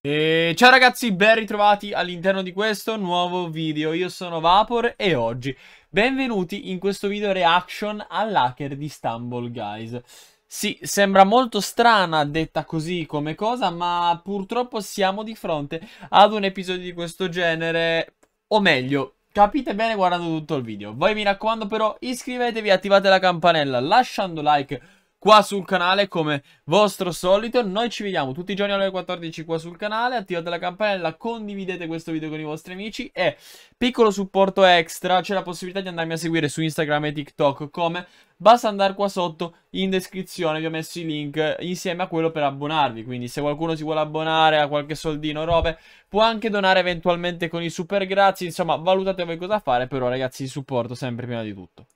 E ciao ragazzi, ben ritrovati all'interno di questo nuovo video. Io sono Vapor e oggi benvenuti in questo video reaction all'hacker di Stumble Guys. Sì, sembra molto strana detta così come cosa, ma purtroppo siamo di fronte ad un episodio di questo genere, o meglio, Capite bene guardando tutto il video. Voi mi raccomando però iscrivetevi, attivate la campanella, lasciando like qua sul canale come vostro solito. Noi ci vediamo tutti i giorni alle 14 qua sul canale. Attivate la campanella, condividete questo video con i vostri amici e piccolo supporto extra, c'è la possibilità di andarmi a seguire su Instagram e TikTok come basta andare qua sotto in descrizione vi ho messo i link insieme a quello per abbonarvi quindi se qualcuno si vuole abbonare a qualche soldino robe può anche donare eventualmente con i super grazie insomma valutate voi cosa fare però ragazzi il supporto sempre prima di tutto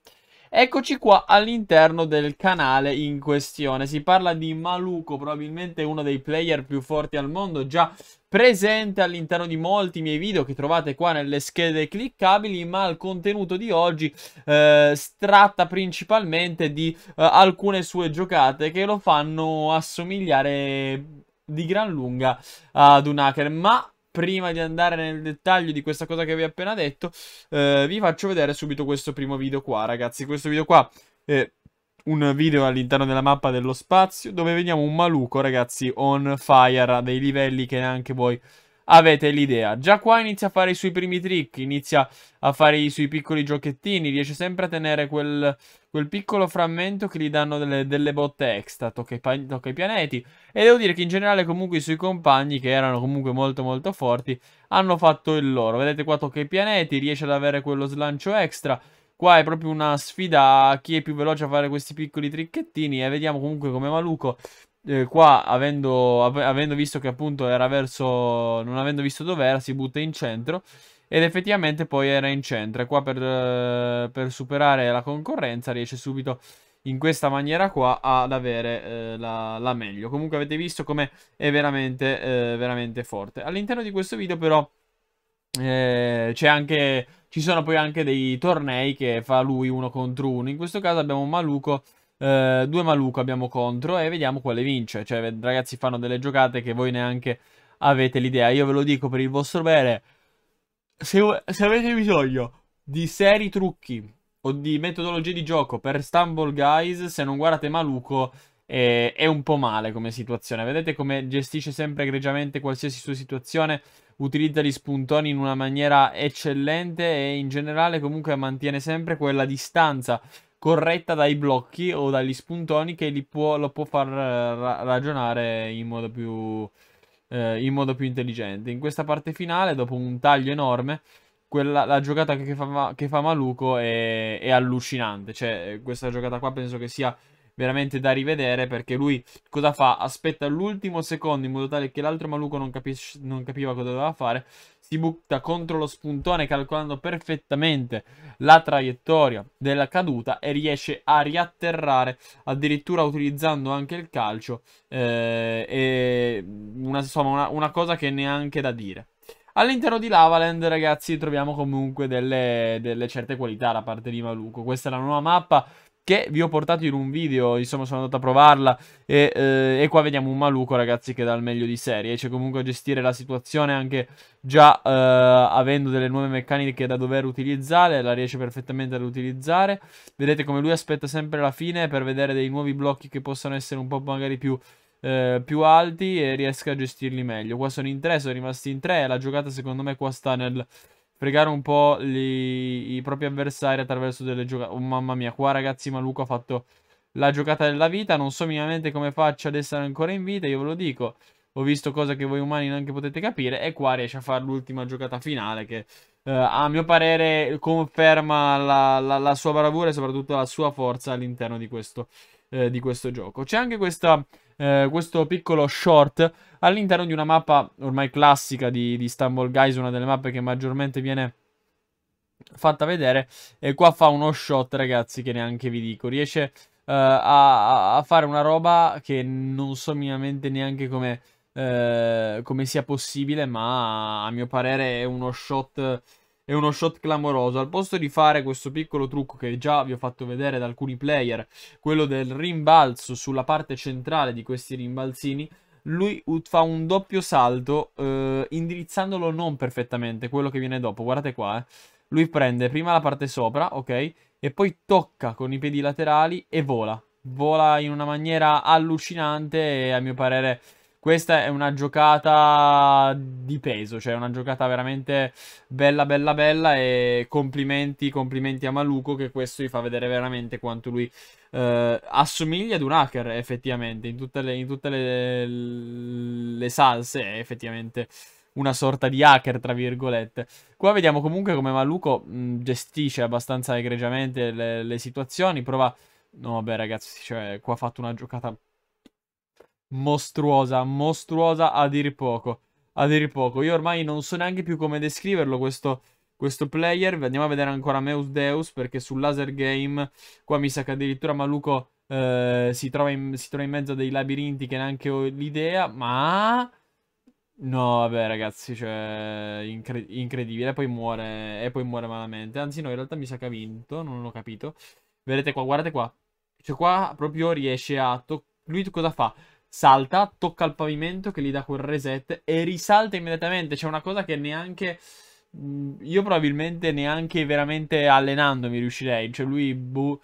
Eccoci qua all'interno del canale in questione. Si parla di Maluco, probabilmente uno dei player più forti al mondo, già presente all'interno di molti miei video che trovate qua nelle schede cliccabili, ma il contenuto di oggi eh, tratta principalmente di eh, alcune sue giocate che lo fanno assomigliare di gran lunga ad un hacker, ma prima di andare nel dettaglio di questa cosa che vi ho appena detto, eh, vi faccio vedere subito questo primo video qua, ragazzi. Questo video qua è un video all'interno della mappa dello spazio dove vediamo un maluco, ragazzi, on fire a dei livelli che neanche voi avete l'idea. Già qua inizia a fare i suoi primi trick, inizia a fare i suoi piccoli giochettini, riesce sempre a tenere quel, quel piccolo frammento che gli danno delle, delle botte extra, tocca i, tocca i, pianeti. E devo dire che in generale comunque i suoi compagni, che erano comunque molto molto forti, hanno fatto il loro. Vedete qua tocca i pianeti, riesce ad avere quello slancio extra. Qua è proprio una sfida a chi è più veloce a fare questi piccoli tricchettini e vediamo comunque come Maluco eh, qua avendo, av avendo, visto che appunto era verso, non avendo visto dov'era, si butta in centro ed effettivamente poi era in centro e qua per, eh, per superare la concorrenza riesce subito in questa maniera qua ad avere eh, la, la, meglio. Comunque avete visto come è veramente, eh, veramente forte. All'interno di questo video però eh, anche... Ci sono poi anche dei tornei che fa lui uno contro uno. In questo caso abbiamo Maluco eh, due Maluco abbiamo contro e vediamo quale vince. Cioè, ragazzi, fanno delle giocate che voi neanche avete l'idea. Io ve lo dico per il vostro bene. Se, se avete bisogno di seri trucchi o di metodologie di gioco per Stumble Guys, se non guardate Maluco è un po' male come situazione. Vedete come gestisce sempre egregiamente qualsiasi sua situazione, utilizza gli spuntoni in una maniera eccellente e in generale comunque mantiene sempre quella distanza corretta dai blocchi o dagli spuntoni che può, lo può far eh, ragionare in modo, più, eh, in modo più intelligente. In questa parte finale, dopo un taglio enorme, quella, la giocata che fa, che fa Maluco è, è, allucinante. Cioè, questa giocata qua penso che sia veramente da rivedere perché lui cosa fa? Aspetta l'ultimo secondo in modo tale che l'altro maluco non, capis- non capiva cosa doveva fare, si butta contro lo spuntone calcolando perfettamente la traiettoria della caduta e riesce a riatterrare addirittura utilizzando anche il calcio eh, e una, insomma una, una cosa che neanche da dire. All'interno di Lavaland, ragazzi, troviamo comunque delle, delle, certe qualità da parte di Maluco. Questa è la nuova mappa che vi ho portato in un video, insomma sono andato a provarla e, eh, e qua vediamo un maluco ragazzi che dà il meglio di serie, cioè comunque a gestire la situazione anche già eh, avendo delle nuove meccaniche da dover utilizzare, la riesce perfettamente ad utilizzare, vedete come lui aspetta sempre la fine per vedere dei nuovi blocchi che possano essere un po' magari più... Eh, più alti e riesca a gestirli meglio. Qua sono in tre, sono rimasti in tre. La giocata, secondo me, qua sta nel fregare un po' gli, i propri avversari attraverso delle giocate. Oh, mamma mia, qua ragazzi Maluco ha fatto la giocata della vita. Non so minimamente come faccia ad essere ancora in vita, io ve lo dico. Ho visto cose che voi umani neanche potete capire. E qua riesce a fare l'ultima giocata finale che... Eh, a mio parere conferma la, la, la, sua bravura e soprattutto la sua forza all'interno di, eh, di questo gioco. C'è anche questa eh, questo piccolo short all'interno di una mappa ormai classica di, di Stumble Guys, una delle mappe che maggiormente viene fatta vedere. E qua fa uno shot, ragazzi, che neanche vi dico. Riesce uh, a, a, fare una roba che non so minimamente neanche come, uh, come sia possibile, ma a mio parere è uno shot è uno shot clamoroso. Al posto di fare questo piccolo trucco che già vi ho fatto vedere da alcuni player, quello del rimbalzo sulla parte centrale di questi rimbalzini, lui fa un doppio salto eh, indirizzandolo non perfettamente, quello che viene dopo, guardate qua, eh. Lui prende prima la parte sopra, ok, e poi tocca con i piedi laterali e vola. Vola in una maniera allucinante e a mio parere questa è una giocata di peso, cioè una giocata veramente bella bella bella e complimenti, complimenti a Maluco che questo gli fa vedere veramente quanto lui eh, assomiglia ad un hacker effettivamente, in tutte le, in tutte le, le salse è effettivamente una sorta di hacker, tra virgolette. Qua vediamo comunque come Maluco mh, gestisce abbastanza egregiamente le, le situazioni, prova... No vabbè ragazzi, cioè qua ha fatto una giocata mostruosa, mostruosa a dir poco. A dir poco, io ormai non so neanche più come descriverlo questo, questo player. Andiamo a vedere ancora Meus Deus perché sul laser game qua mi sa che addirittura Maluco eh, si, trova in, si trova in mezzo a dei labirinti che neanche ho l'idea, ma... No, vabbè, ragazzi, cioè, incre incredibile. E poi muore, e poi muore malamente. Anzi, no, in realtà mi sa che ha vinto, non l'ho capito. Vedete qua, guardate qua. Cioè, qua proprio riesce a... Lui cosa fa? salta, tocca il pavimento che gli dà quel reset e risalta immediatamente. C'è una cosa che neanche... Mm, io probabilmente neanche veramente allenandomi riuscirei. Cioè lui... Boh,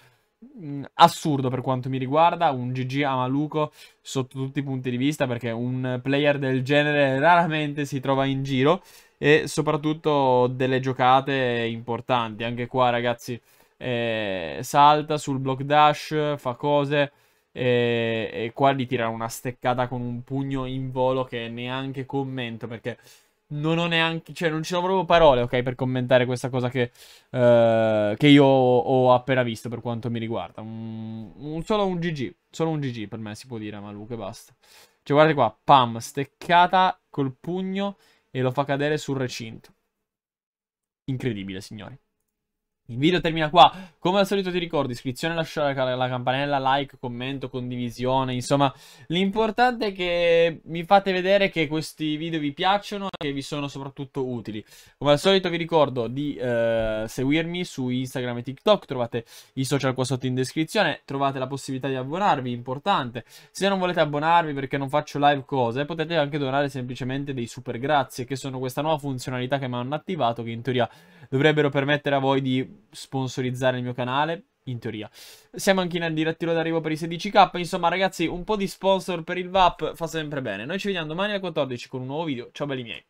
mm, assurdo per quanto mi riguarda, un GG a Maluco sotto tutti i punti di vista perché un player del genere raramente si trova in giro e soprattutto delle giocate importanti. Anche qua ragazzi eh, salta sul block dash, fa cose e, e qua gli tirano una steccata con un pugno in volo che neanche commento perché non ho neanche, cioè non ci sono proprio parole, ok, per commentare questa cosa che, uh, che io ho appena visto per quanto mi riguarda. Un, un, solo un GG, solo un GG per me si può dire ma Malu che basta. Cioè guardate qua, pam, steccata col pugno e lo fa cadere sul recinto. Incredibile, signori. Il video termina qua. Come al solito ti ricordo, iscrizione, lasciare la campanella, like, commento, condivisione, insomma, l'importante è che mi fate vedere che questi video vi piacciono e che vi sono soprattutto utili. Come al solito vi ricordo di eh, seguirmi su Instagram e TikTok, trovate i social qua sotto in descrizione, trovate la possibilità di abbonarvi, importante. Se non volete abbonarvi perché non faccio live cose, potete anche donare semplicemente dei super grazie, che sono questa nuova funzionalità che mi hanno attivato, che in teoria dovrebbero permettere a voi di sponsorizzare il mio canale, in teoria. Siamo anche in direttiro d'arrivo per i 16k, insomma ragazzi un po' di sponsor per il VAP fa sempre bene. Noi ci vediamo domani alle 14 con un nuovo video, ciao belli miei.